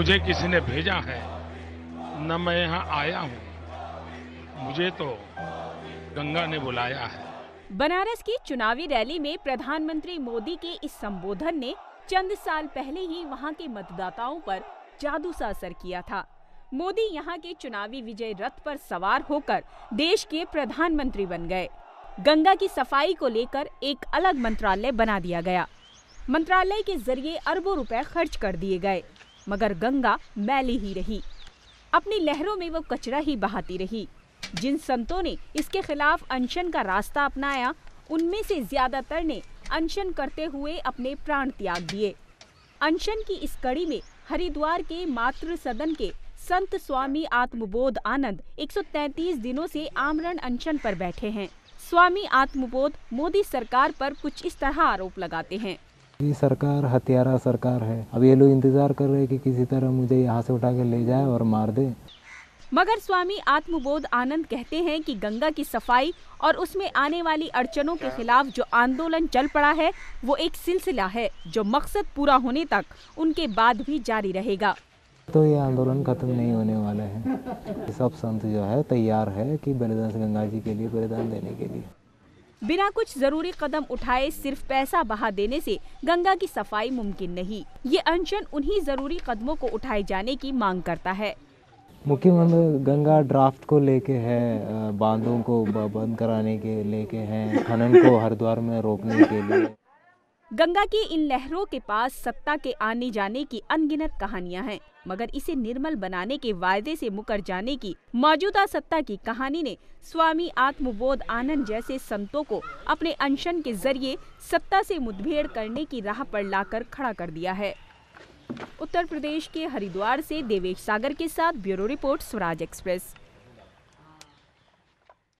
मुझे किसी ने भेजा है न मैं यहाँ आया हूँ मुझे तो गंगा ने बुलाया है बनारस की चुनावी रैली में प्रधानमंत्री मोदी के इस संबोधन ने चंद साल पहले ही वहाँ के मतदाताओं पर जादू सा असर किया था मोदी यहाँ के चुनावी विजय रथ पर सवार होकर देश के प्रधानमंत्री बन गए गंगा की सफाई को लेकर एक अलग मंत्रालय बना दिया गया मंत्रालय के जरिए अरबों रुपए खर्च कर दिए गए मगर गंगा मैली ही रही अपनी लहरों में वो कचरा ही बहाती रही जिन संतों ने इसके खिलाफ अनशन का रास्ता अपनाया उनमें से ज्यादातर ने अनशन करते हुए अपने प्राण त्याग दिए अनशन की इस कड़ी में हरिद्वार के मातृ सदन के संत स्वामी आत्मबोध आनंद 133 दिनों से आमरण अनशन पर बैठे हैं स्वामी आत्मबोध मोदी सरकार पर कुछ इस तरह आरोप लगाते हैं ये सरकार हत्यारा सरकार है अब ये लोग इंतजार कर रहे हैं कि किसी तरह मुझे यहाँ से उठा के ले जाए और मार दे मगर स्वामी आत्मबोध आनंद कहते हैं कि गंगा की सफाई और उसमें आने वाली अड़चनों के खिलाफ जो आंदोलन चल पड़ा है वो एक सिलसिला है जो मकसद पूरा होने तक उनके बाद भी जारी रहेगा तो ये आंदोलन खत्म नहीं होने वाला है सब संत जो है तैयार है कि बलिदान गंगा जी के लिए बलिदान देने के लिए बिना कुछ जरूरी कदम उठाए सिर्फ पैसा बहा देने से गंगा की सफाई मुमकिन नहीं ये अनशन उन्हीं जरूरी कदमों को उठाए जाने की मांग करता है मुख्यमंत्री गंगा ड्राफ्ट को लेके है बांधों को बंद कराने के लेके हैं खनन को हरिद्वार में रोकने के लिए गंगा की इन लहरों के पास सत्ता के आने जाने की अनगिनत कहानियां हैं मगर इसे निर्मल बनाने के वायदे से मुकर जाने की मौजूदा सत्ता की कहानी ने स्वामी आत्मबोध आनंद जैसे संतों को अपने अनशन के जरिए सत्ता से मुठभेड़ करने की राह पर लाकर खड़ा कर दिया है उत्तर प्रदेश के हरिद्वार से देवेश सागर के साथ ब्यूरो रिपोर्ट स्वराज एक्सप्रेस